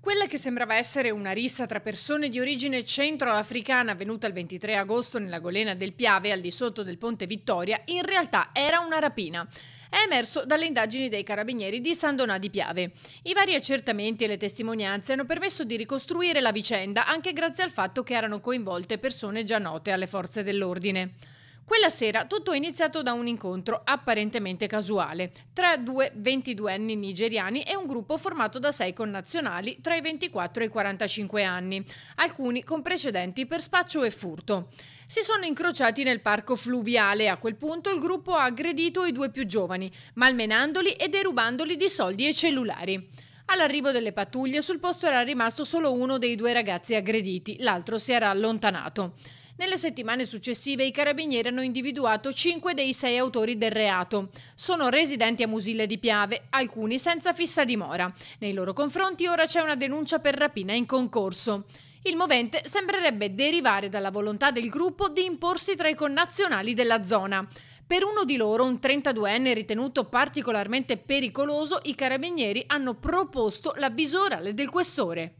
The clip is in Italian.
Quella che sembrava essere una rissa tra persone di origine centroafricana avvenuta il 23 agosto nella golena del Piave al di sotto del ponte Vittoria, in realtà era una rapina. È emerso dalle indagini dei carabinieri di San Donà di Piave. I vari accertamenti e le testimonianze hanno permesso di ricostruire la vicenda anche grazie al fatto che erano coinvolte persone già note alle forze dell'ordine. Quella sera tutto è iniziato da un incontro apparentemente casuale tra due 22enni nigeriani e un gruppo formato da sei connazionali tra i 24 e i 45 anni, alcuni con precedenti per spaccio e furto. Si sono incrociati nel parco fluviale, e a quel punto il gruppo ha aggredito i due più giovani, malmenandoli e derubandoli di soldi e cellulari. All'arrivo delle pattuglie sul posto era rimasto solo uno dei due ragazzi aggrediti, l'altro si era allontanato. Nelle settimane successive i carabinieri hanno individuato cinque dei sei autori del reato. Sono residenti a Musile di Piave, alcuni senza fissa dimora. Nei loro confronti ora c'è una denuncia per rapina in concorso. Il movente sembrerebbe derivare dalla volontà del gruppo di imporsi tra i connazionali della zona. Per uno di loro, un 32enne ritenuto particolarmente pericoloso, i carabinieri hanno proposto la bisorale del questore.